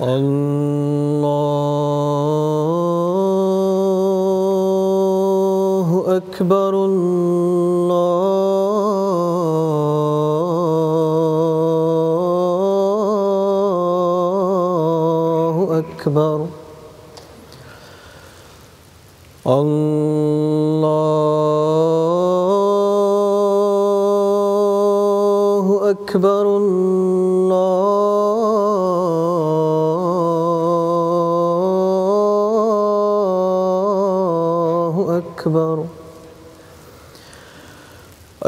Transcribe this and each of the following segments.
الله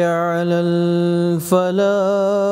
على الفلاح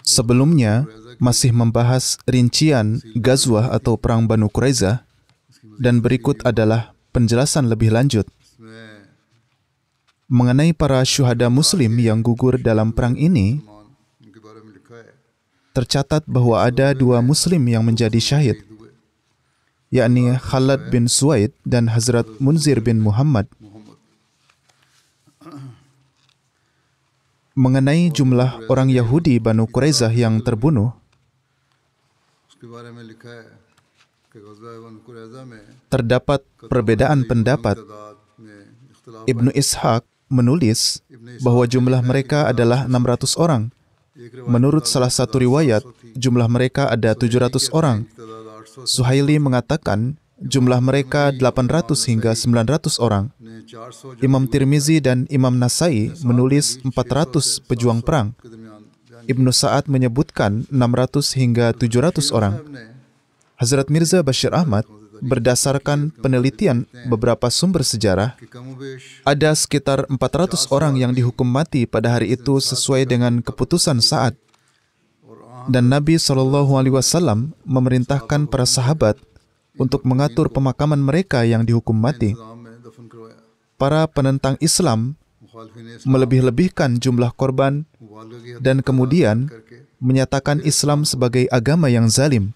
Sebelumnya, masih membahas rincian Gazwah atau Perang Banu Quraizah dan berikut adalah penjelasan lebih lanjut mengenai para syuhada muslim yang gugur dalam perang ini tercatat bahwa ada dua muslim yang menjadi syahid yakni Khalad bin Suaid dan Hazrat Munzir bin Muhammad. Mengenai jumlah orang Yahudi Banu Quraizah yang terbunuh, terdapat perbedaan pendapat. Ibnu Ishaq menulis bahwa jumlah mereka adalah 600 orang. Menurut salah satu riwayat, jumlah mereka ada 700 orang. Suhaili mengatakan jumlah mereka 800 hingga 900 orang. Imam Tirmizi dan Imam Nasai menulis 400 pejuang perang. Ibnu Sa'ad menyebutkan 600 hingga 700 orang. Hazrat Mirza Bashir Ahmad berdasarkan penelitian beberapa sumber sejarah, ada sekitar 400 orang yang dihukum mati pada hari itu sesuai dengan keputusan saat dan Nabi Shallallahu Alaihi Wasallam memerintahkan para sahabat untuk mengatur pemakaman mereka yang dihukum mati. Para penentang Islam melebih-lebihkan jumlah korban dan kemudian menyatakan Islam sebagai agama yang zalim.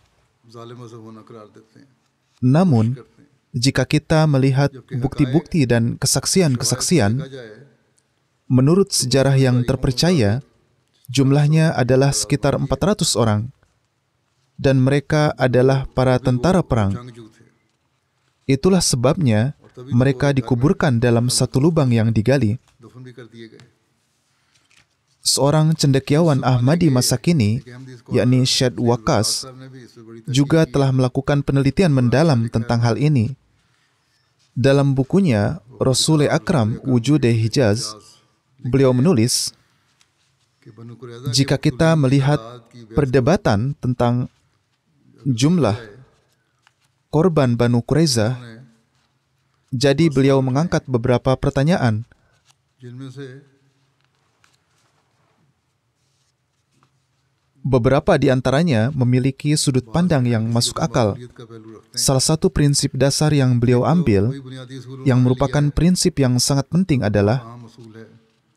Namun, jika kita melihat bukti-bukti dan kesaksian-kesaksian, menurut sejarah yang terpercaya, Jumlahnya adalah sekitar 400 orang. Dan mereka adalah para tentara perang. Itulah sebabnya mereka dikuburkan dalam satu lubang yang digali. Seorang cendekiawan Ahmadi masa kini, yakni Syed Wakas, juga telah melakukan penelitian mendalam tentang hal ini. Dalam bukunya, Rasul Akram Wujud Hijaz, beliau menulis, jika kita melihat perdebatan tentang jumlah korban Banu Quraisyah, jadi beliau mengangkat beberapa pertanyaan. Beberapa di antaranya memiliki sudut pandang yang masuk akal. Salah satu prinsip dasar yang beliau ambil, yang merupakan prinsip yang sangat penting, adalah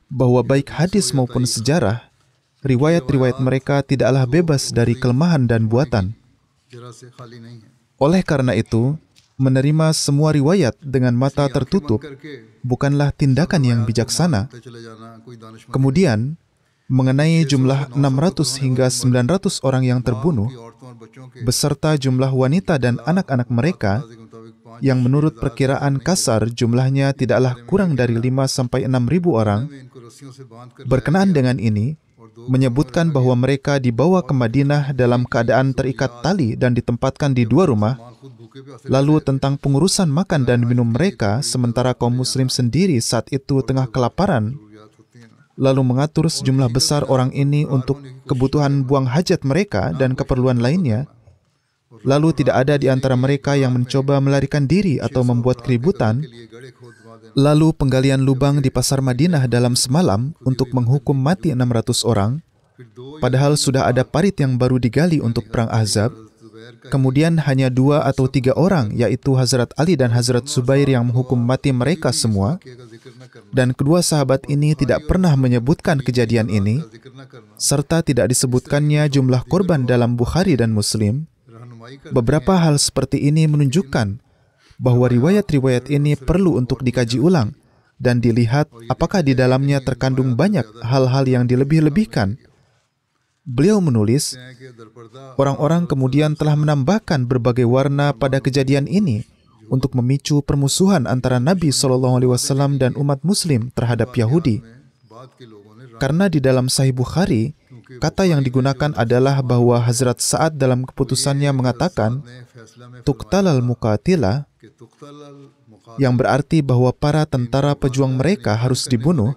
bahwa baik hadis maupun sejarah, riwayat-riwayat mereka tidaklah bebas dari kelemahan dan buatan. Oleh karena itu, menerima semua riwayat dengan mata tertutup bukanlah tindakan yang bijaksana. Kemudian, mengenai jumlah 600 hingga 900 orang yang terbunuh, beserta jumlah wanita dan anak-anak mereka, yang menurut perkiraan kasar jumlahnya tidaklah kurang dari 5 sampai 6 ribu orang, berkenaan dengan ini, menyebutkan bahwa mereka dibawa ke Madinah dalam keadaan terikat tali dan ditempatkan di dua rumah, lalu tentang pengurusan makan dan minum mereka, sementara kaum muslim sendiri saat itu tengah kelaparan, lalu mengatur sejumlah besar orang ini untuk kebutuhan buang hajat mereka dan keperluan lainnya, Lalu tidak ada di antara mereka yang mencoba melarikan diri atau membuat keributan. Lalu penggalian lubang di pasar Madinah dalam semalam untuk menghukum mati 600 orang, padahal sudah ada parit yang baru digali untuk perang Ahzab. Kemudian hanya dua atau tiga orang, yaitu Hazrat Ali dan Hazrat Zubair yang menghukum mati mereka semua. Dan kedua sahabat ini tidak pernah menyebutkan kejadian ini, serta tidak disebutkannya jumlah korban dalam Bukhari dan Muslim. Beberapa hal seperti ini menunjukkan bahwa riwayat-riwayat ini perlu untuk dikaji ulang dan dilihat apakah di dalamnya terkandung banyak hal-hal yang dilebih-lebihkan. Beliau menulis, orang-orang kemudian telah menambahkan berbagai warna pada kejadian ini untuk memicu permusuhan antara Nabi Shallallahu Alaihi Wasallam dan umat Muslim terhadap Yahudi. Karena di dalam Sahih Bukhari Kata yang digunakan adalah bahwa Hazrat Sa'ad dalam keputusannya mengatakan, Tuktalal Mukatila, yang berarti bahwa para tentara pejuang mereka harus dibunuh,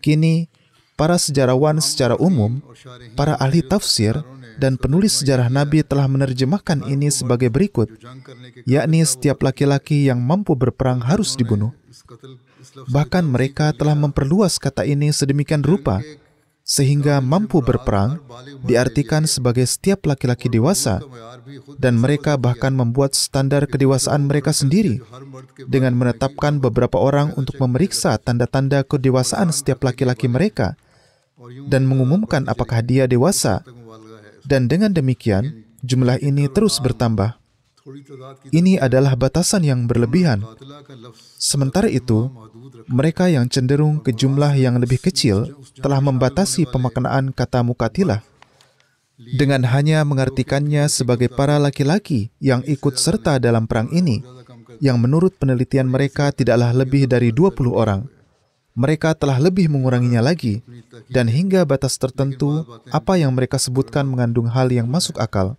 kini para sejarawan secara umum, para ahli tafsir, dan penulis sejarah Nabi telah menerjemahkan ini sebagai berikut, yakni setiap laki-laki yang mampu berperang harus dibunuh. Bahkan mereka telah memperluas kata ini sedemikian rupa sehingga mampu berperang diartikan sebagai setiap laki-laki dewasa dan mereka bahkan membuat standar kedewasaan mereka sendiri dengan menetapkan beberapa orang untuk memeriksa tanda-tanda kedewasaan setiap laki-laki mereka dan mengumumkan apakah dia dewasa dan dengan demikian jumlah ini terus bertambah ini adalah batasan yang berlebihan. Sementara itu, mereka yang cenderung ke jumlah yang lebih kecil telah membatasi pemaknaan kata mukatilah dengan hanya mengartikannya sebagai para laki-laki yang ikut serta dalam perang ini, yang menurut penelitian mereka tidaklah lebih dari 20 orang. Mereka telah lebih menguranginya lagi, dan hingga batas tertentu, apa yang mereka sebutkan mengandung hal yang masuk akal.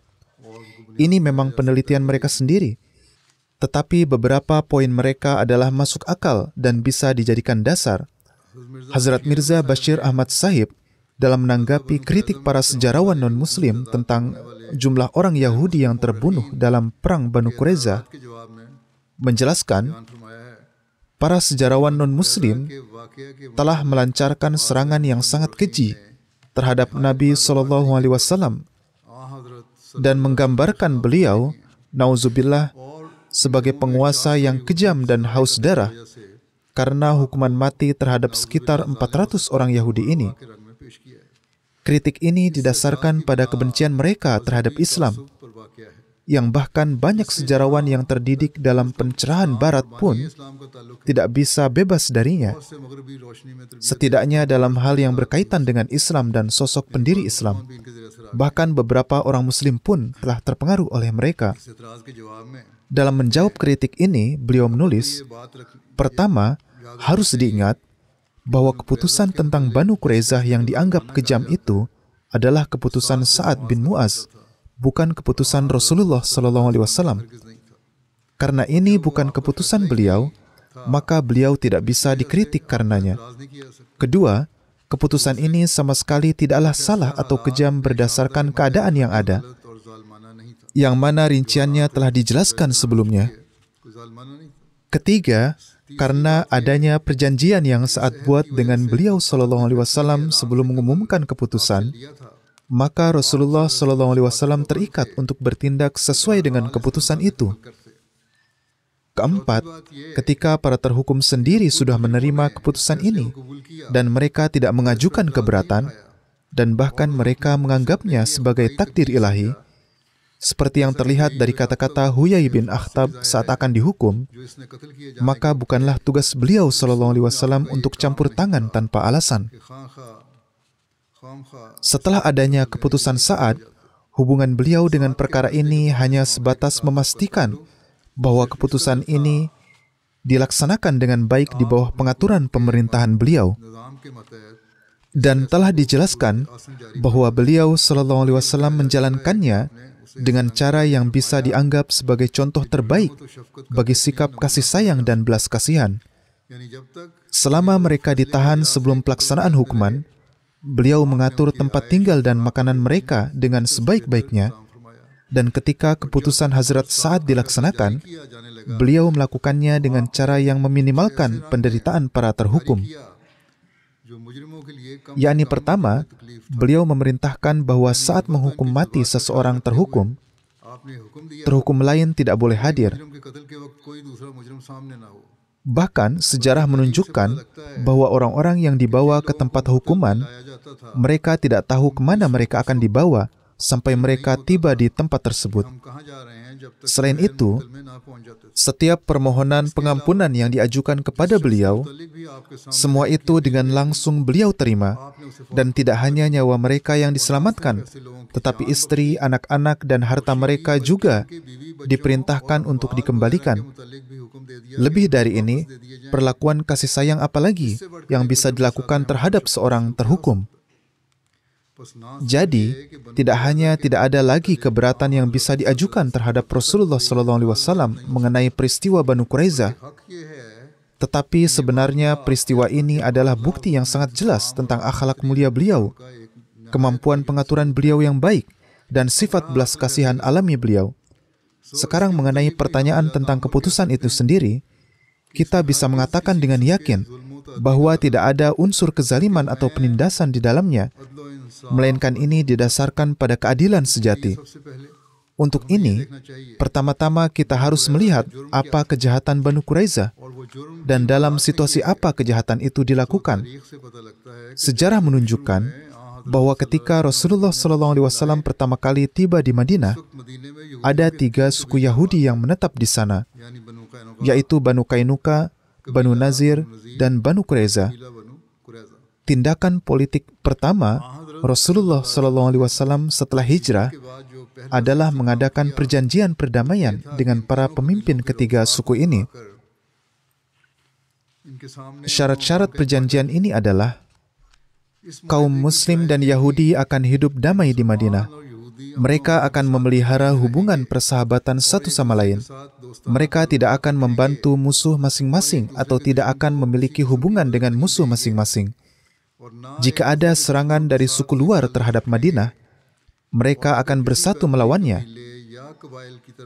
Ini memang penelitian mereka sendiri. Tetapi beberapa poin mereka adalah masuk akal dan bisa dijadikan dasar. Hazrat Mirza Bashir Ahmad Sahib dalam menanggapi kritik para sejarawan non-muslim tentang jumlah orang Yahudi yang terbunuh dalam perang Banu Quraiza menjelaskan para sejarawan non-muslim telah melancarkan serangan yang sangat keji terhadap Nabi Shallallahu Alaihi Wasallam dan menggambarkan beliau, nauzubillah, sebagai penguasa yang kejam dan haus darah karena hukuman mati terhadap sekitar 400 orang Yahudi ini. Kritik ini didasarkan pada kebencian mereka terhadap Islam yang bahkan banyak sejarawan yang terdidik dalam pencerahan barat pun tidak bisa bebas darinya. Setidaknya dalam hal yang berkaitan dengan Islam dan sosok pendiri Islam. Bahkan beberapa orang muslim pun telah terpengaruh oleh mereka. Dalam menjawab kritik ini, beliau menulis, Pertama, harus diingat bahwa keputusan tentang Banu Quraizah yang dianggap kejam itu adalah keputusan Sa'ad bin Mu'az bukan keputusan Rasulullah Shallallahu Alaihi Wasallam. Karena ini bukan keputusan beliau, maka beliau tidak bisa dikritik karenanya. Kedua, keputusan ini sama sekali tidaklah salah atau kejam berdasarkan keadaan yang ada, yang mana rinciannya telah dijelaskan sebelumnya. Ketiga, karena adanya perjanjian yang saat buat dengan beliau Shallallahu Alaihi Wasallam sebelum mengumumkan keputusan, maka Rasulullah Shallallahu Alaihi Wasallam terikat untuk bertindak sesuai dengan keputusan itu. Keempat, ketika para terhukum sendiri sudah menerima keputusan ini dan mereka tidak mengajukan keberatan dan bahkan mereka menganggapnya sebagai takdir ilahi, seperti yang terlihat dari kata-kata Huyai bin Akhtab saat akan dihukum, maka bukanlah tugas beliau Shallallahu Alaihi Wasallam untuk campur tangan tanpa alasan. Setelah adanya keputusan saat hubungan beliau dengan perkara ini hanya sebatas memastikan bahwa keputusan ini dilaksanakan dengan baik di bawah pengaturan pemerintahan beliau. Dan telah dijelaskan bahwa beliau Shallallahu Alaihi Wasallam menjalankannya dengan cara yang bisa dianggap sebagai contoh terbaik bagi sikap kasih sayang dan belas kasihan. Selama mereka ditahan sebelum pelaksanaan hukuman, beliau mengatur tempat tinggal dan makanan mereka dengan sebaik-baiknya, dan ketika keputusan Hazrat Sa'ad dilaksanakan, beliau melakukannya dengan cara yang meminimalkan penderitaan para terhukum. Yakni pertama, beliau memerintahkan bahwa saat menghukum mati seseorang terhukum, terhukum lain tidak boleh hadir. Bahkan sejarah menunjukkan bahwa orang-orang yang dibawa ke tempat hukuman, mereka tidak tahu kemana mereka akan dibawa sampai mereka tiba di tempat tersebut. Selain itu, setiap permohonan pengampunan yang diajukan kepada beliau, semua itu dengan langsung beliau terima, dan tidak hanya nyawa mereka yang diselamatkan, tetapi istri, anak-anak, dan harta mereka juga diperintahkan untuk dikembalikan. Lebih dari ini, perlakuan kasih sayang apalagi yang bisa dilakukan terhadap seorang terhukum. Jadi, tidak hanya tidak ada lagi keberatan yang bisa diajukan terhadap Rasulullah SAW mengenai peristiwa Banu Quraiza, tetapi sebenarnya peristiwa ini adalah bukti yang sangat jelas tentang akhlak mulia beliau, kemampuan pengaturan beliau yang baik, dan sifat belas kasihan alami beliau. Sekarang mengenai pertanyaan tentang keputusan itu sendiri, kita bisa mengatakan dengan yakin bahwa tidak ada unsur kezaliman atau penindasan di dalamnya, melainkan ini didasarkan pada keadilan sejati. Untuk ini, pertama-tama kita harus melihat apa kejahatan Banu Quraiza dan dalam situasi apa kejahatan itu dilakukan. Sejarah menunjukkan bahwa ketika Rasulullah SAW pertama kali tiba di Madinah, ada tiga suku Yahudi yang menetap di sana, yaitu Banu Kainuka, Banu Nazir, dan Banu Kureza. Tindakan politik pertama Rasulullah SAW setelah hijrah adalah mengadakan perjanjian perdamaian dengan para pemimpin ketiga suku ini. Syarat-syarat perjanjian ini adalah kaum Muslim dan Yahudi akan hidup damai di Madinah mereka akan memelihara hubungan persahabatan satu sama lain. Mereka tidak akan membantu musuh masing-masing atau tidak akan memiliki hubungan dengan musuh masing-masing. Jika ada serangan dari suku luar terhadap Madinah, mereka akan bersatu melawannya.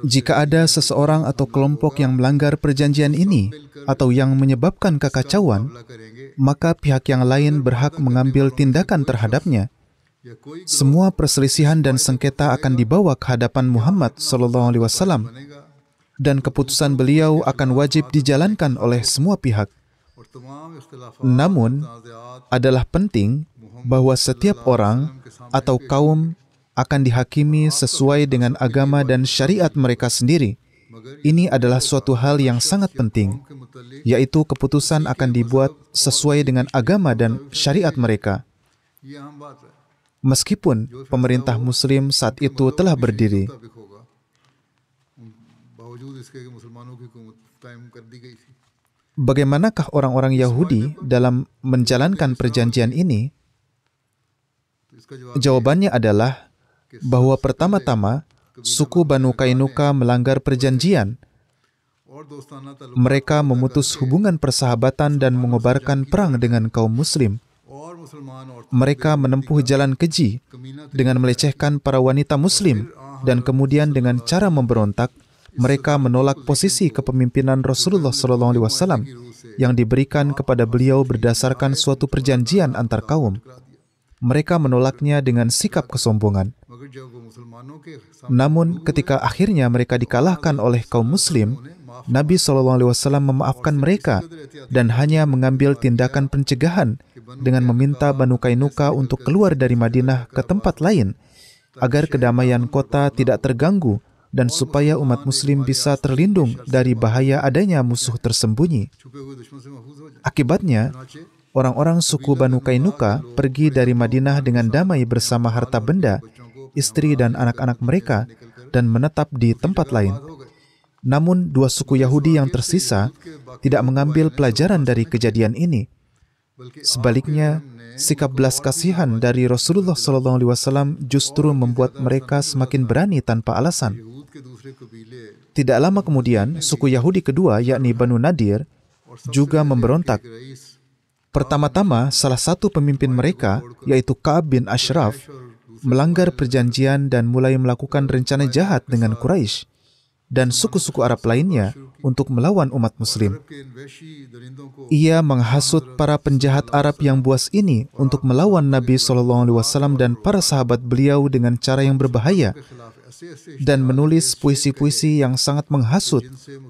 Jika ada seseorang atau kelompok yang melanggar perjanjian ini atau yang menyebabkan kekacauan, maka pihak yang lain berhak mengambil tindakan terhadapnya semua perselisihan dan sengketa akan dibawa ke hadapan Muhammad sallallahu Alaihi Wasallam dan keputusan beliau akan wajib dijalankan oleh semua pihak. Namun, adalah penting bahwa setiap orang atau kaum akan dihakimi sesuai dengan agama dan syariat mereka sendiri. Ini adalah suatu hal yang sangat penting, yaitu keputusan akan dibuat sesuai dengan agama dan syariat mereka meskipun pemerintah Muslim saat itu telah berdiri. Bagaimanakah orang-orang Yahudi dalam menjalankan perjanjian ini? Jawabannya adalah bahwa pertama-tama suku Banu Kainuka melanggar perjanjian. Mereka memutus hubungan persahabatan dan mengobarkan perang dengan kaum Muslim mereka menempuh jalan keji dengan melecehkan para wanita Muslim, dan kemudian dengan cara memberontak, mereka menolak posisi kepemimpinan Rasulullah SAW yang diberikan kepada beliau berdasarkan suatu perjanjian antar kaum. Mereka menolaknya dengan sikap kesombongan. Namun, ketika akhirnya mereka dikalahkan oleh kaum Muslim, Nabi SAW memaafkan mereka dan hanya mengambil tindakan pencegahan dengan meminta Banu Kainuka untuk keluar dari Madinah ke tempat lain agar kedamaian kota tidak terganggu dan supaya umat muslim bisa terlindung dari bahaya adanya musuh tersembunyi. Akibatnya, orang-orang suku Banu Kainuka pergi dari Madinah dengan damai bersama harta benda, istri dan anak-anak mereka, dan menetap di tempat lain. Namun, dua suku Yahudi yang tersisa tidak mengambil pelajaran dari kejadian ini. Sebaliknya, sikap belas kasihan dari Rasulullah SAW justru membuat mereka semakin berani tanpa alasan. Tidak lama kemudian, suku Yahudi kedua, yakni Banu Nadir, juga memberontak. Pertama-tama, salah satu pemimpin mereka, yaitu Ka'ab bin Ashraf, melanggar perjanjian dan mulai melakukan rencana jahat dengan Quraisy dan suku-suku Arab lainnya untuk melawan umat Muslim. Ia menghasut para penjahat Arab yang buas ini untuk melawan Nabi Shallallahu Alaihi Wasallam dan para sahabat beliau dengan cara yang berbahaya dan menulis puisi-puisi yang sangat menghasut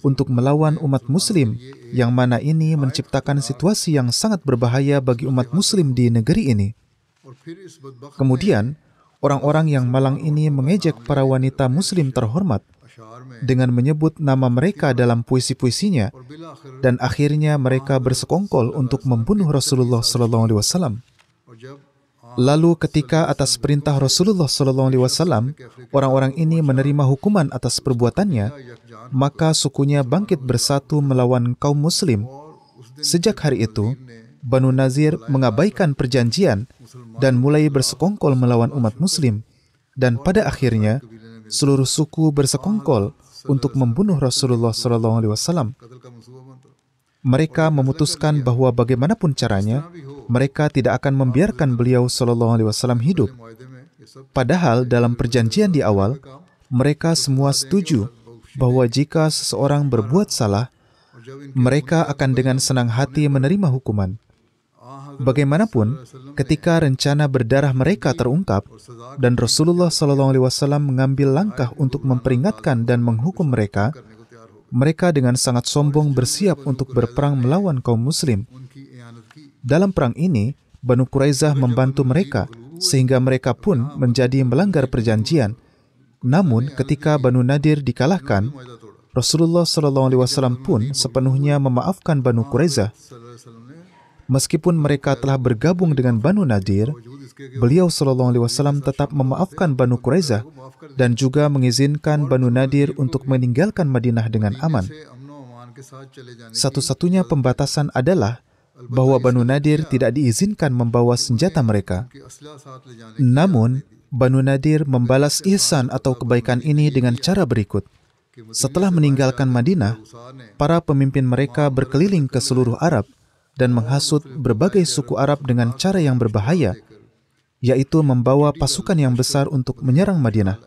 untuk melawan umat Muslim, yang mana ini menciptakan situasi yang sangat berbahaya bagi umat Muslim di negeri ini. Kemudian, orang-orang yang malang ini mengejek para wanita Muslim terhormat dengan menyebut nama mereka dalam puisi-puisinya dan akhirnya mereka bersekongkol untuk membunuh Rasulullah sallallahu alaihi wasallam. Lalu ketika atas perintah Rasulullah sallallahu alaihi wasallam orang-orang ini menerima hukuman atas perbuatannya, maka sukunya bangkit bersatu melawan kaum muslim. Sejak hari itu, Banu Nazir mengabaikan perjanjian dan mulai bersekongkol melawan umat muslim dan pada akhirnya seluruh suku bersekongkol untuk membunuh Rasulullah SAW. Mereka memutuskan bahwa bagaimanapun caranya, mereka tidak akan membiarkan beliau Shallallahu Alaihi hidup. Padahal dalam perjanjian di awal, mereka semua setuju bahwa jika seseorang berbuat salah, mereka akan dengan senang hati menerima hukuman. Bagaimanapun, ketika rencana berdarah mereka terungkap dan Rasulullah SAW mengambil langkah untuk memperingatkan dan menghukum mereka, mereka dengan sangat sombong bersiap untuk berperang melawan kaum muslim. Dalam perang ini, Banu Quraizah membantu mereka sehingga mereka pun menjadi melanggar perjanjian. Namun ketika Banu Nadir dikalahkan, Rasulullah SAW pun sepenuhnya memaafkan Banu Quraizah meskipun mereka telah bergabung dengan Banu Nadir, beliau Shallallahu Alaihi Wasallam tetap memaafkan Banu Quraizah dan juga mengizinkan Banu Nadir untuk meninggalkan Madinah dengan aman. Satu-satunya pembatasan adalah bahwa Banu Nadir tidak diizinkan membawa senjata mereka. Namun, Banu Nadir membalas ihsan atau kebaikan ini dengan cara berikut. Setelah meninggalkan Madinah, para pemimpin mereka berkeliling ke seluruh Arab – dan menghasut berbagai suku Arab dengan cara yang berbahaya, yaitu membawa pasukan yang besar untuk menyerang Madinah.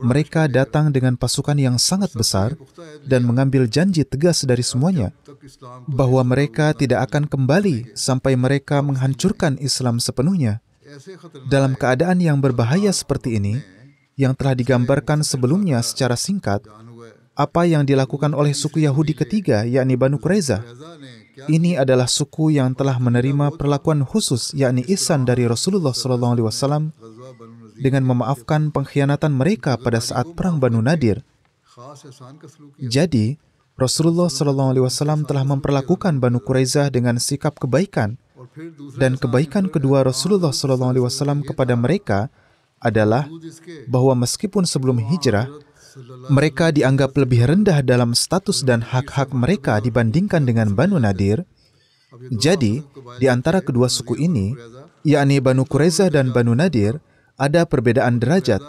Mereka datang dengan pasukan yang sangat besar dan mengambil janji tegas dari semuanya bahwa mereka tidak akan kembali sampai mereka menghancurkan Islam sepenuhnya. Dalam keadaan yang berbahaya seperti ini, yang telah digambarkan sebelumnya secara singkat, apa yang dilakukan oleh suku Yahudi ketiga, yakni Banu Quraiza ini adalah suku yang telah menerima perlakuan khusus, yakni ihsan dari Rasulullah SAW, dengan memaafkan pengkhianatan mereka pada saat perang Banu Nadir. Jadi, Rasulullah SAW telah memperlakukan Banu Quraizah dengan sikap kebaikan, dan kebaikan kedua Rasulullah SAW kepada mereka adalah bahwa meskipun sebelum hijrah mereka dianggap lebih rendah dalam status dan hak-hak mereka dibandingkan dengan Banu Nadir. Jadi, di antara kedua suku ini, yakni Banu Kureza dan Banu Nadir, ada perbedaan derajat.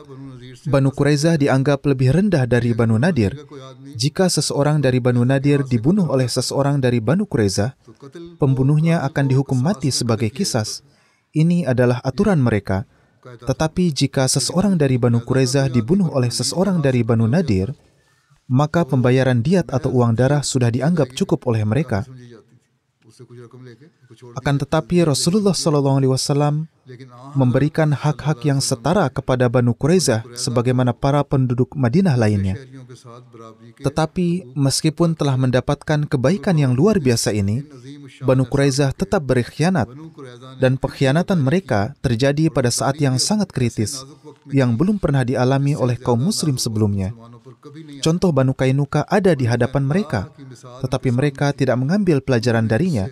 Banu Kureza dianggap lebih rendah dari Banu Nadir. Jika seseorang dari Banu Nadir dibunuh oleh seseorang dari Banu Kureza, pembunuhnya akan dihukum mati sebagai kisas. Ini adalah aturan mereka. Tetapi jika seseorang dari Banu Qurezah dibunuh oleh seseorang dari Banu Nadir, maka pembayaran diat atau uang darah sudah dianggap cukup oleh mereka akan tetapi Rasulullah Shallallahu Alaihi Wasallam memberikan hak-hak yang setara kepada Banu Quraisyah sebagaimana para penduduk Madinah lainnya. Tetapi meskipun telah mendapatkan kebaikan yang luar biasa ini, Banu Quraisyah tetap berkhianat dan pengkhianatan mereka terjadi pada saat yang sangat kritis yang belum pernah dialami oleh kaum muslim sebelumnya. Contoh Banu Kainuka ada di hadapan mereka, tetapi mereka tidak mengambil pelajaran darinya.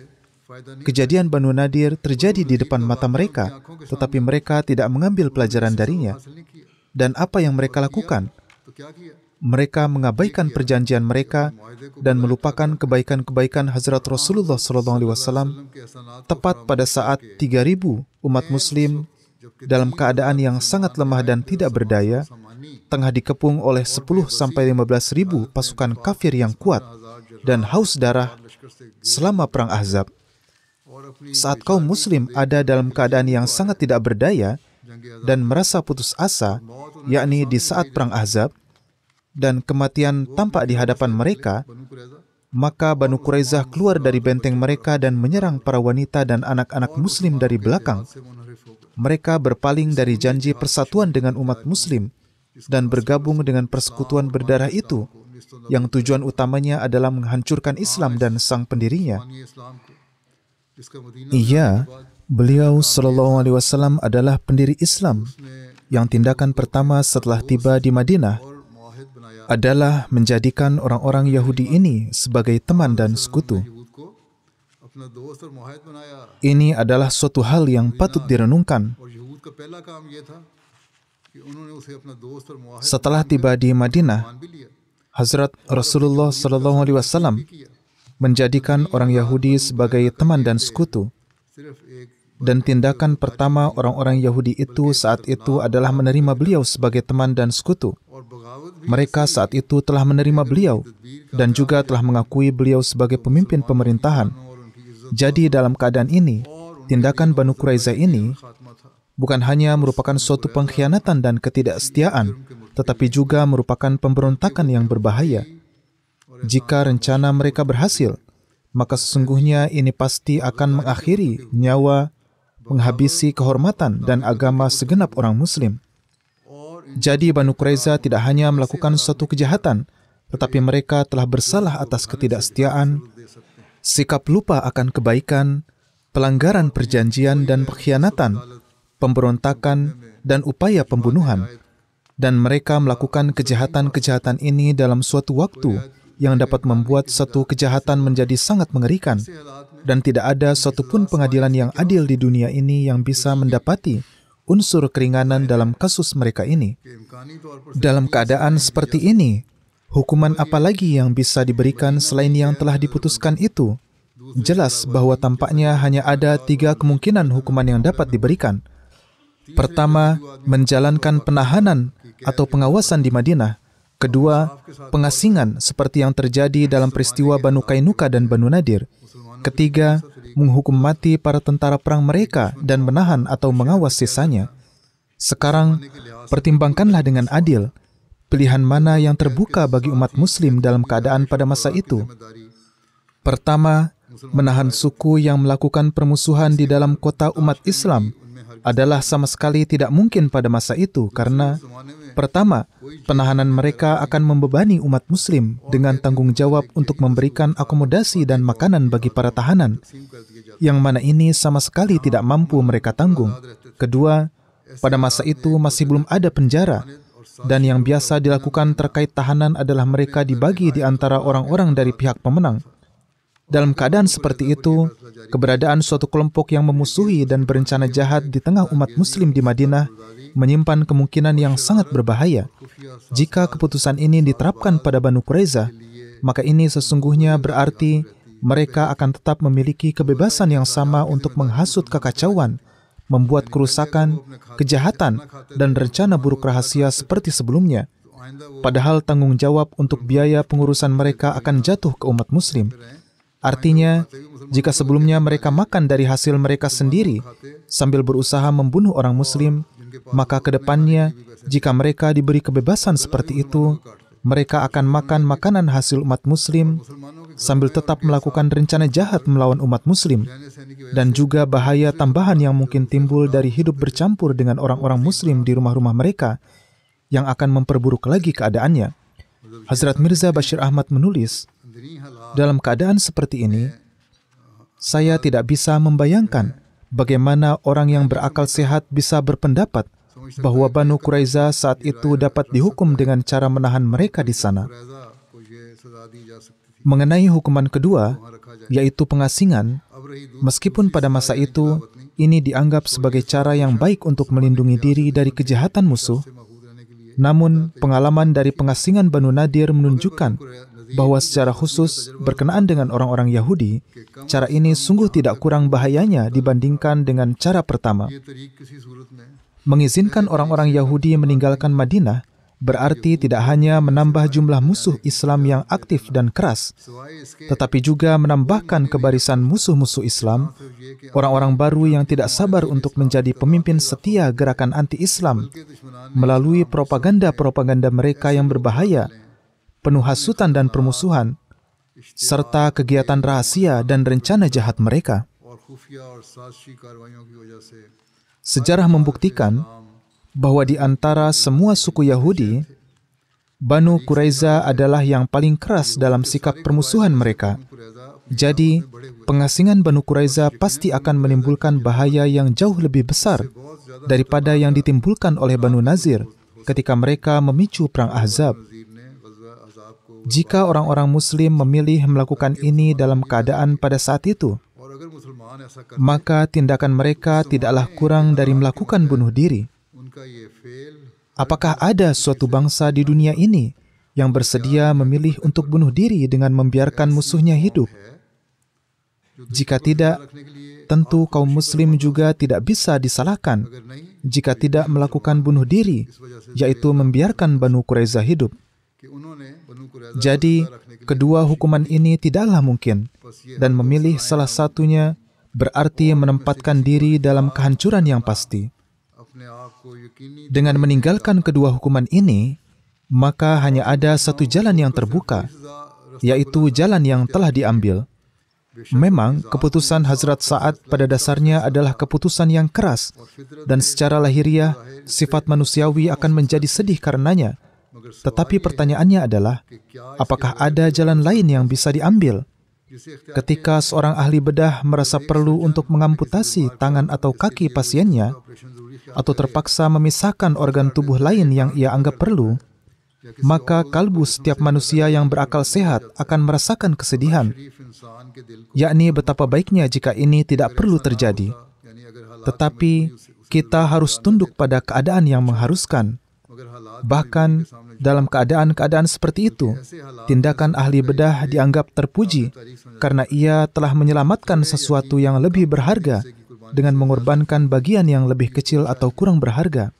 Kejadian Banu Nadir terjadi di depan mata mereka, tetapi mereka tidak mengambil pelajaran darinya. Dan apa yang mereka lakukan? Mereka mengabaikan perjanjian mereka dan melupakan kebaikan-kebaikan Hazrat Rasulullah SAW tepat pada saat 3.000 umat Muslim dalam keadaan yang sangat lemah dan tidak berdaya tengah dikepung oleh 10 sampai 15 ribu pasukan kafir yang kuat dan haus darah selama perang Ahzab. Saat kaum muslim ada dalam keadaan yang sangat tidak berdaya dan merasa putus asa, yakni di saat perang Ahzab, dan kematian tampak di hadapan mereka, maka Banu Quraizah keluar dari benteng mereka dan menyerang para wanita dan anak-anak muslim dari belakang. Mereka berpaling dari janji persatuan dengan umat muslim dan bergabung dengan persekutuan berdarah itu yang tujuan utamanya adalah menghancurkan Islam dan sang pendirinya. Iya, beliau Shallallahu Alaihi Wasallam adalah pendiri Islam yang tindakan pertama setelah tiba di Madinah adalah menjadikan orang-orang Yahudi ini sebagai teman dan sekutu. Ini adalah suatu hal yang patut direnungkan. Setelah tiba di Madinah, Hazrat Rasulullah Shallallahu Alaihi Wasallam menjadikan orang Yahudi sebagai teman dan sekutu. Dan tindakan pertama orang-orang Yahudi itu saat itu adalah menerima beliau sebagai teman dan sekutu. Mereka saat itu telah menerima beliau dan juga telah mengakui beliau sebagai pemimpin pemerintahan. Jadi dalam keadaan ini, tindakan Banu Quraiza ini bukan hanya merupakan suatu pengkhianatan dan ketidaksetiaan, tetapi juga merupakan pemberontakan yang berbahaya. Jika rencana mereka berhasil, maka sesungguhnya ini pasti akan mengakhiri nyawa, menghabisi kehormatan dan agama segenap orang Muslim. Jadi Banu Quraiza tidak hanya melakukan suatu kejahatan, tetapi mereka telah bersalah atas ketidaksetiaan, sikap lupa akan kebaikan, pelanggaran perjanjian dan pengkhianatan, pemberontakan, dan upaya pembunuhan, dan mereka melakukan kejahatan-kejahatan ini dalam suatu waktu yang dapat membuat satu kejahatan menjadi sangat mengerikan, dan tidak ada satupun pengadilan yang adil di dunia ini yang bisa mendapati unsur keringanan dalam kasus mereka ini. Dalam keadaan seperti ini, hukuman apa lagi yang bisa diberikan selain yang telah diputuskan itu? Jelas bahwa tampaknya hanya ada tiga kemungkinan hukuman yang dapat diberikan – Pertama, menjalankan penahanan atau pengawasan di Madinah. Kedua, pengasingan seperti yang terjadi dalam peristiwa Banu Kainuka dan Banu Nadir. Ketiga, menghukum mati para tentara perang mereka dan menahan atau mengawas sisanya. Sekarang, pertimbangkanlah dengan adil pilihan mana yang terbuka bagi umat Muslim dalam keadaan pada masa itu. Pertama, menahan suku yang melakukan permusuhan di dalam kota umat Islam adalah sama sekali tidak mungkin pada masa itu karena pertama, penahanan mereka akan membebani umat muslim dengan tanggung jawab untuk memberikan akomodasi dan makanan bagi para tahanan yang mana ini sama sekali tidak mampu mereka tanggung. Kedua, pada masa itu masih belum ada penjara dan yang biasa dilakukan terkait tahanan adalah mereka dibagi di antara orang-orang dari pihak pemenang. Dalam keadaan seperti itu, keberadaan suatu kelompok yang memusuhi dan berencana jahat di tengah umat Muslim di Madinah menyimpan kemungkinan yang sangat berbahaya. Jika keputusan ini diterapkan pada Banu Quraisy, maka ini sesungguhnya berarti mereka akan tetap memiliki kebebasan yang sama untuk menghasut kekacauan, membuat kerusakan, kejahatan, dan rencana buruk rahasia seperti sebelumnya. Padahal tanggung jawab untuk biaya pengurusan mereka akan jatuh ke umat Muslim. Artinya, jika sebelumnya mereka makan dari hasil mereka sendiri sambil berusaha membunuh orang Muslim, maka ke depannya, jika mereka diberi kebebasan seperti itu, mereka akan makan makanan hasil umat Muslim sambil tetap melakukan rencana jahat melawan umat Muslim, dan juga bahaya tambahan yang mungkin timbul dari hidup bercampur dengan orang-orang Muslim di rumah-rumah mereka yang akan memperburuk lagi keadaannya. Hazrat Mirza Bashir Ahmad menulis, dalam keadaan seperti ini, saya tidak bisa membayangkan bagaimana orang yang berakal sehat bisa berpendapat bahwa Banu Quraiza saat itu dapat dihukum dengan cara menahan mereka di sana. Mengenai hukuman kedua, yaitu pengasingan, meskipun pada masa itu ini dianggap sebagai cara yang baik untuk melindungi diri dari kejahatan musuh, namun, pengalaman dari pengasingan Banu Nadir menunjukkan bahwa secara khusus berkenaan dengan orang-orang Yahudi, cara ini sungguh tidak kurang bahayanya dibandingkan dengan cara pertama. Mengizinkan orang-orang Yahudi meninggalkan Madinah berarti tidak hanya menambah jumlah musuh Islam yang aktif dan keras, tetapi juga menambahkan kebarisan musuh-musuh Islam, orang-orang baru yang tidak sabar untuk menjadi pemimpin setia gerakan anti-Islam melalui propaganda-propaganda mereka yang berbahaya penuh hasutan dan permusuhan, serta kegiatan rahasia dan rencana jahat mereka. Sejarah membuktikan bahwa di antara semua suku Yahudi, Banu Quraiza adalah yang paling keras dalam sikap permusuhan mereka. Jadi, pengasingan Banu Quraiza pasti akan menimbulkan bahaya yang jauh lebih besar daripada yang ditimbulkan oleh Banu Nazir ketika mereka memicu perang Ahzab jika orang-orang Muslim memilih melakukan ini dalam keadaan pada saat itu, maka tindakan mereka tidaklah kurang dari melakukan bunuh diri. Apakah ada suatu bangsa di dunia ini yang bersedia memilih untuk bunuh diri dengan membiarkan musuhnya hidup? Jika tidak, tentu kaum Muslim juga tidak bisa disalahkan jika tidak melakukan bunuh diri, yaitu membiarkan Banu Quraiza hidup. Jadi, kedua hukuman ini tidaklah mungkin, dan memilih salah satunya berarti menempatkan diri dalam kehancuran yang pasti. Dengan meninggalkan kedua hukuman ini, maka hanya ada satu jalan yang terbuka, yaitu jalan yang telah diambil. Memang, keputusan Hazrat Sa'ad pada dasarnya adalah keputusan yang keras, dan secara lahiriah, sifat manusiawi akan menjadi sedih karenanya tetapi pertanyaannya adalah, apakah ada jalan lain yang bisa diambil? Ketika seorang ahli bedah merasa perlu untuk mengamputasi tangan atau kaki pasiennya, atau terpaksa memisahkan organ tubuh lain yang ia anggap perlu, maka kalbu setiap manusia yang berakal sehat akan merasakan kesedihan, yakni betapa baiknya jika ini tidak perlu terjadi. Tetapi kita harus tunduk pada keadaan yang mengharuskan, Bahkan dalam keadaan-keadaan seperti itu, tindakan ahli bedah dianggap terpuji karena ia telah menyelamatkan sesuatu yang lebih berharga dengan mengorbankan bagian yang lebih kecil atau kurang berharga.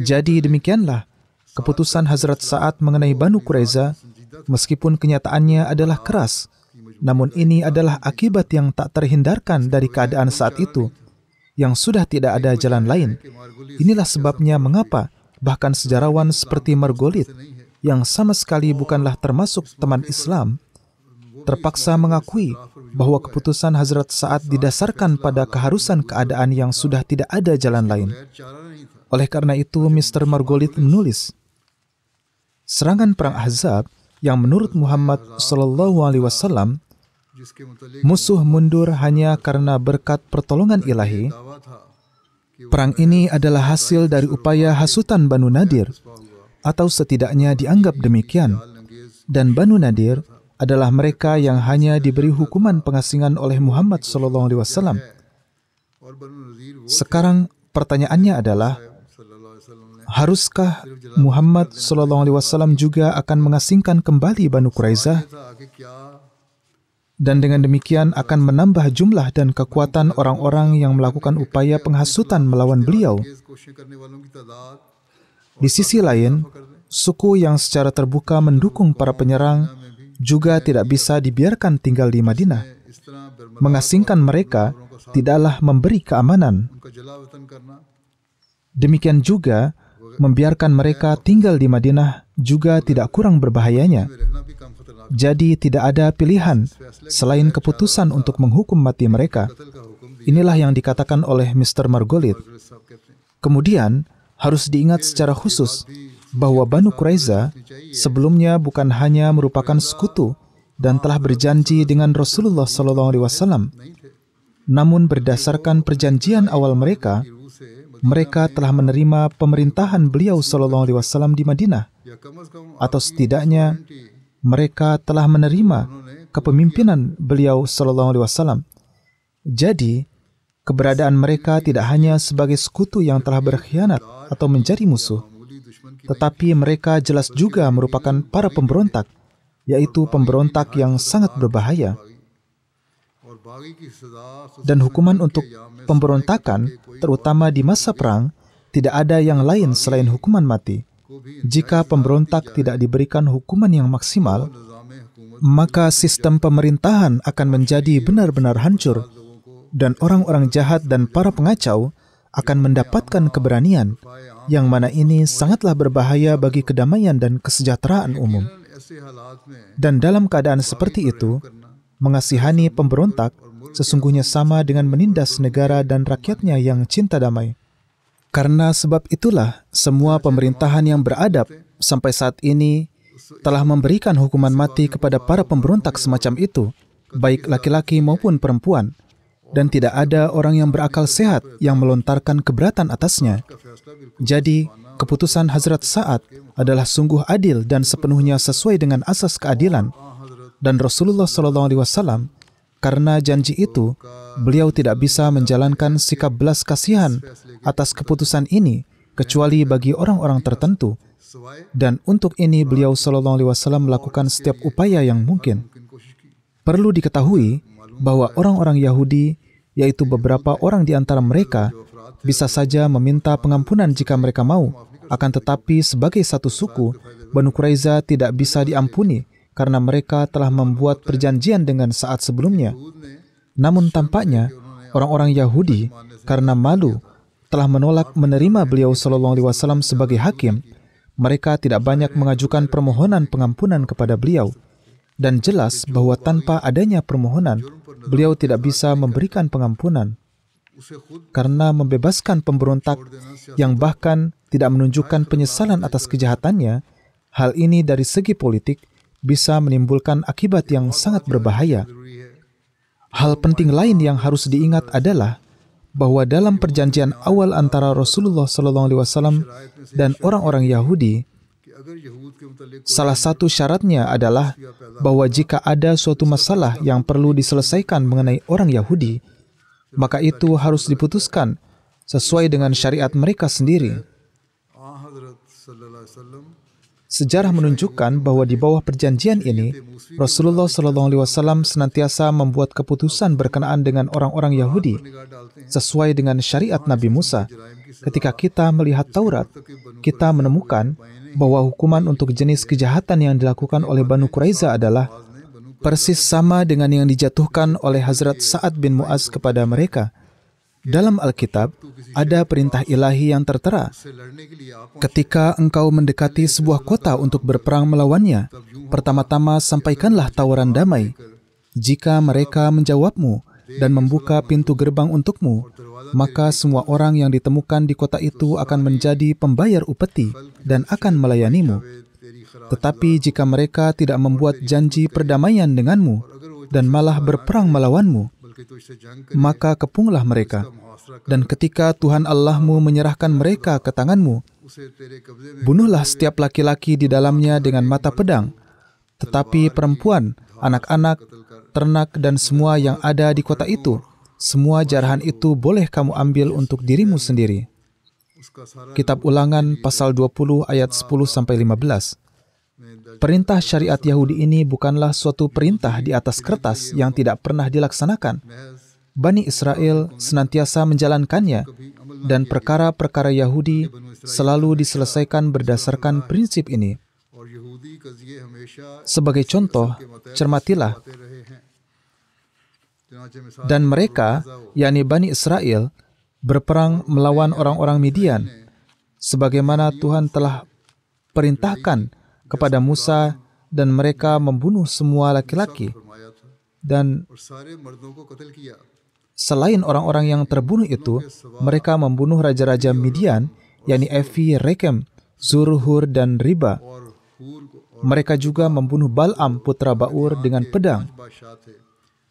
Jadi demikianlah keputusan Hazrat Sa'ad mengenai Banu Quraiza meskipun kenyataannya adalah keras, namun ini adalah akibat yang tak terhindarkan dari keadaan saat itu, yang sudah tidak ada jalan lain. Inilah sebabnya mengapa bahkan sejarawan seperti Margolit yang sama sekali bukanlah termasuk teman Islam terpaksa mengakui bahwa keputusan Hazrat Sa'ad didasarkan pada keharusan keadaan yang sudah tidak ada jalan lain. Oleh karena itu, Mr. Margolit menulis, Serangan Perang Ahzab yang menurut Muhammad Sallallahu Alaihi Wasallam Musuh mundur hanya karena berkat pertolongan ilahi. Perang ini adalah hasil dari upaya hasutan Banu Nadir, atau setidaknya dianggap demikian. Dan Banu Nadir adalah mereka yang hanya diberi hukuman pengasingan oleh Muhammad SAW. Sekarang pertanyaannya adalah, haruskah Muhammad SAW juga akan mengasingkan kembali Banu Quraizah? dan dengan demikian akan menambah jumlah dan kekuatan orang-orang yang melakukan upaya penghasutan melawan beliau. Di sisi lain, suku yang secara terbuka mendukung para penyerang juga tidak bisa dibiarkan tinggal di Madinah. Mengasingkan mereka tidaklah memberi keamanan. Demikian juga, membiarkan mereka tinggal di Madinah juga tidak kurang berbahayanya. Jadi tidak ada pilihan selain keputusan untuk menghukum mati mereka. Inilah yang dikatakan oleh Mr. Margolit. Kemudian, harus diingat secara khusus bahwa Banu Quraiza sebelumnya bukan hanya merupakan sekutu dan telah berjanji dengan Rasulullah SAW, namun berdasarkan perjanjian awal mereka, mereka telah menerima pemerintahan beliau SAW di Madinah, atau setidaknya mereka telah menerima kepemimpinan beliau Shallallahu Alaihi Wasallam. Jadi, keberadaan mereka tidak hanya sebagai sekutu yang telah berkhianat atau menjadi musuh, tetapi mereka jelas juga merupakan para pemberontak, yaitu pemberontak yang sangat berbahaya. Dan hukuman untuk pemberontakan, terutama di masa perang, tidak ada yang lain selain hukuman mati. Jika pemberontak tidak diberikan hukuman yang maksimal, maka sistem pemerintahan akan menjadi benar-benar hancur, dan orang-orang jahat dan para pengacau akan mendapatkan keberanian, yang mana ini sangatlah berbahaya bagi kedamaian dan kesejahteraan umum. Dan dalam keadaan seperti itu, mengasihani pemberontak sesungguhnya sama dengan menindas negara dan rakyatnya yang cinta damai. Karena sebab itulah, semua pemerintahan yang beradab sampai saat ini telah memberikan hukuman mati kepada para pemberontak semacam itu, baik laki-laki maupun perempuan, dan tidak ada orang yang berakal sehat yang melontarkan keberatan atasnya. Jadi, keputusan Hazrat Sa'ad adalah sungguh adil dan sepenuhnya sesuai dengan asas keadilan. Dan Rasulullah SAW karena janji itu, beliau tidak bisa menjalankan sikap belas kasihan atas keputusan ini kecuali bagi orang-orang tertentu. Dan untuk ini beliau Shallallahu alaihi wasallam melakukan setiap upaya yang mungkin. Perlu diketahui bahwa orang-orang Yahudi, yaitu beberapa orang di antara mereka, bisa saja meminta pengampunan jika mereka mau. Akan tetapi sebagai satu suku, Banu Quraiza tidak bisa diampuni karena mereka telah membuat perjanjian dengan saat sebelumnya. Namun tampaknya orang-orang Yahudi karena malu telah menolak menerima beliau Shallallahu Alaihi Wasallam sebagai hakim. Mereka tidak banyak mengajukan permohonan pengampunan kepada beliau, dan jelas bahwa tanpa adanya permohonan, beliau tidak bisa memberikan pengampunan karena membebaskan pemberontak yang bahkan tidak menunjukkan penyesalan atas kejahatannya. Hal ini dari segi politik bisa menimbulkan akibat yang sangat berbahaya. Hal penting lain yang harus diingat adalah bahwa dalam perjanjian awal antara Rasulullah SAW dan orang-orang Yahudi, salah satu syaratnya adalah bahwa jika ada suatu masalah yang perlu diselesaikan mengenai orang Yahudi, maka itu harus diputuskan sesuai dengan syariat mereka sendiri. Sejarah menunjukkan bahwa di bawah perjanjian ini, Rasulullah Shallallahu Alaihi Wasallam senantiasa membuat keputusan berkenaan dengan orang-orang Yahudi sesuai dengan syariat Nabi Musa. Ketika kita melihat Taurat, kita menemukan bahwa hukuman untuk jenis kejahatan yang dilakukan oleh Banu Quraiza adalah persis sama dengan yang dijatuhkan oleh Hazrat Sa'ad bin Mu'az kepada mereka. Dalam Alkitab, ada perintah ilahi yang tertera. Ketika engkau mendekati sebuah kota untuk berperang melawannya, pertama-tama sampaikanlah tawaran damai. Jika mereka menjawabmu dan membuka pintu gerbang untukmu, maka semua orang yang ditemukan di kota itu akan menjadi pembayar upeti dan akan melayanimu. Tetapi jika mereka tidak membuat janji perdamaian denganmu dan malah berperang melawanmu, maka kepunglah mereka. Dan ketika Tuhan Allahmu menyerahkan mereka ke tanganmu, bunuhlah setiap laki-laki di dalamnya dengan mata pedang, tetapi perempuan, anak-anak, ternak, dan semua yang ada di kota itu, semua jarahan itu boleh kamu ambil untuk dirimu sendiri. Kitab Ulangan pasal 20 ayat 10 sampai 15. Perintah syariat Yahudi ini bukanlah suatu perintah di atas kertas yang tidak pernah dilaksanakan. Bani Israel senantiasa menjalankannya, dan perkara-perkara Yahudi selalu diselesaikan berdasarkan prinsip ini. Sebagai contoh, cermatilah dan mereka, yakni Bani Israel, berperang melawan orang-orang Midian, sebagaimana Tuhan telah perintahkan kepada Musa dan mereka membunuh semua laki-laki dan selain orang-orang yang terbunuh itu, mereka membunuh raja-raja Midian, yakni Evi, Rekem, Zurhur, dan Riba. Mereka juga membunuh Bal'am putra Ba'ur dengan pedang.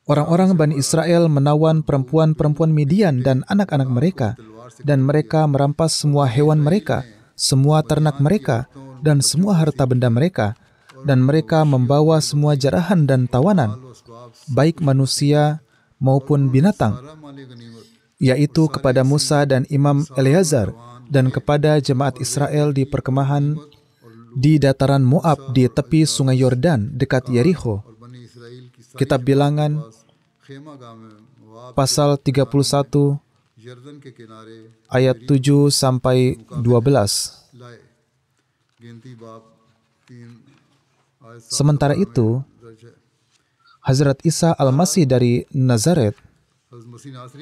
Orang-orang Bani Israel menawan perempuan-perempuan Midian dan anak-anak mereka, dan mereka merampas semua hewan mereka, semua ternak mereka, dan semua harta benda mereka, dan mereka membawa semua jarahan dan tawanan, baik manusia maupun binatang, yaitu kepada Musa dan Imam Eleazar, dan kepada jemaat Israel di perkemahan di dataran Moab di tepi sungai Yordan dekat Yeriko. Kitab Bilangan pasal 31 ayat 7 sampai 12. Sementara itu, Hazrat Isa al-Masih dari Nazaret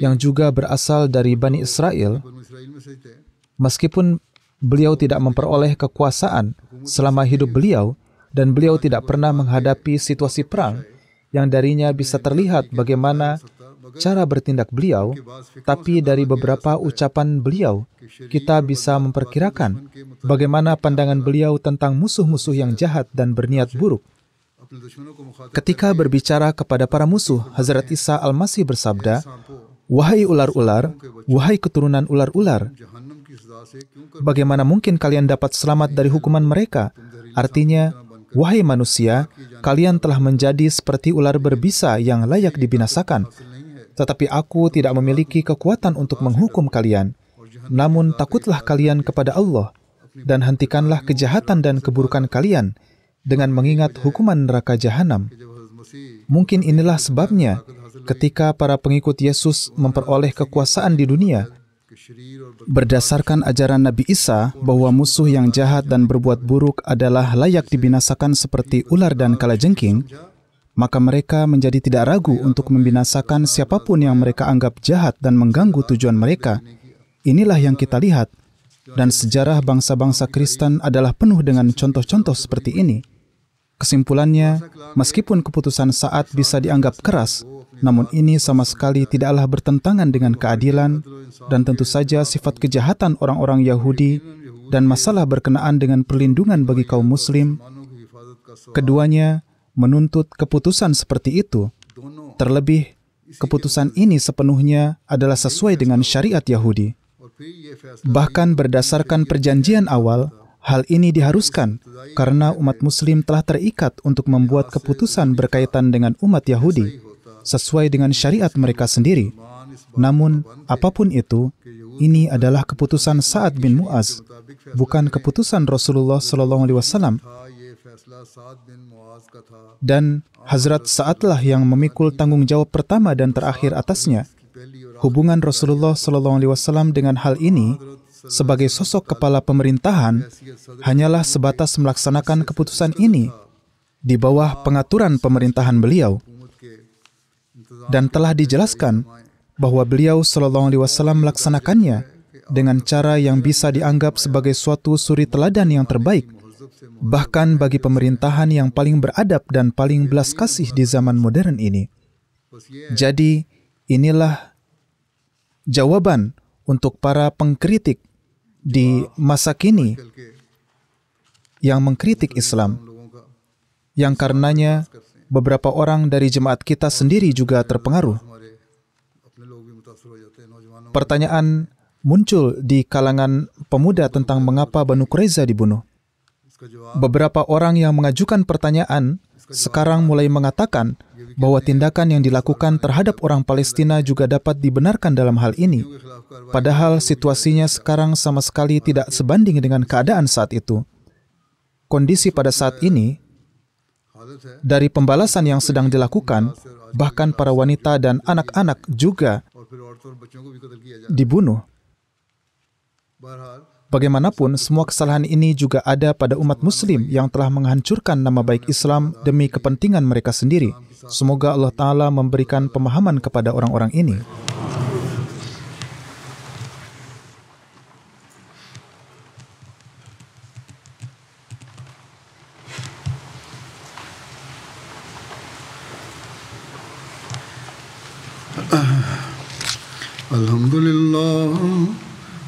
yang juga berasal dari Bani Israel, meskipun beliau tidak memperoleh kekuasaan selama hidup beliau dan beliau tidak pernah menghadapi situasi perang yang darinya bisa terlihat bagaimana cara bertindak beliau, tapi dari beberapa ucapan beliau, kita bisa memperkirakan bagaimana pandangan beliau tentang musuh-musuh yang jahat dan berniat buruk. Ketika berbicara kepada para musuh, Hazrat Isa Al-Masih bersabda, Wahai ular-ular, wahai keturunan ular-ular, bagaimana mungkin kalian dapat selamat dari hukuman mereka? Artinya, Wahai manusia, kalian telah menjadi seperti ular berbisa yang layak dibinasakan. Tetapi aku tidak memiliki kekuatan untuk menghukum kalian. Namun takutlah kalian kepada Allah dan hentikanlah kejahatan dan keburukan kalian dengan mengingat hukuman neraka jahanam. Mungkin inilah sebabnya ketika para pengikut Yesus memperoleh kekuasaan di dunia, Berdasarkan ajaran Nabi Isa bahwa musuh yang jahat dan berbuat buruk adalah layak dibinasakan seperti ular dan kalajengking, maka mereka menjadi tidak ragu untuk membinasakan siapapun yang mereka anggap jahat dan mengganggu tujuan mereka. Inilah yang kita lihat, dan sejarah bangsa-bangsa Kristen adalah penuh dengan contoh-contoh seperti ini. Kesimpulannya, meskipun keputusan saat bisa dianggap keras, namun ini sama sekali tidaklah bertentangan dengan keadilan, dan tentu saja sifat kejahatan orang-orang Yahudi dan masalah berkenaan dengan perlindungan bagi kaum Muslim. Keduanya menuntut keputusan seperti itu, terlebih keputusan ini sepenuhnya adalah sesuai dengan syariat Yahudi. Bahkan berdasarkan perjanjian awal, hal ini diharuskan karena umat Muslim telah terikat untuk membuat keputusan berkaitan dengan umat Yahudi sesuai dengan syariat mereka sendiri. Namun, apapun itu, ini adalah keputusan Sa'ad bin Mu'az, bukan keputusan Rasulullah SAW. Dan Hazrat Sa'adlah yang memikul tanggung jawab pertama dan terakhir atasnya. Hubungan Rasulullah SAW dengan hal ini sebagai sosok kepala pemerintahan hanyalah sebatas melaksanakan keputusan ini di bawah pengaturan pemerintahan beliau. Dan telah dijelaskan bahwa beliau SAW melaksanakannya dengan cara yang bisa dianggap sebagai suatu suri teladan yang terbaik bahkan bagi pemerintahan yang paling beradab dan paling belas kasih di zaman modern ini. Jadi, inilah jawaban untuk para pengkritik di masa kini yang mengkritik Islam, yang karenanya beberapa orang dari jemaat kita sendiri juga terpengaruh. Pertanyaan muncul di kalangan pemuda tentang mengapa Banu Quraiza dibunuh. Beberapa orang yang mengajukan pertanyaan sekarang mulai mengatakan bahwa tindakan yang dilakukan terhadap orang Palestina juga dapat dibenarkan dalam hal ini, padahal situasinya sekarang sama sekali tidak sebanding dengan keadaan saat itu. Kondisi pada saat ini dari pembalasan yang sedang dilakukan, bahkan para wanita dan anak-anak juga dibunuh. Bagaimanapun, semua kesalahan ini juga ada pada umat Muslim yang telah menghancurkan nama baik Islam demi kepentingan mereka sendiri. Semoga Allah Ta'ala memberikan pemahaman kepada orang-orang ini. Alhamdulillah.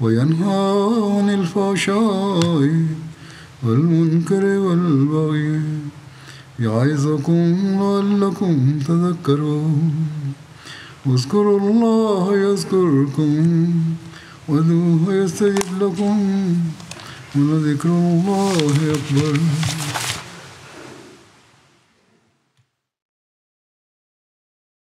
وينهى عن الفحشاء والمنكر والبغي يعظكم لعلكم تذكرون واذكروا الله يذكركم وادعوه يستجب لكم ولذكر الله أكبر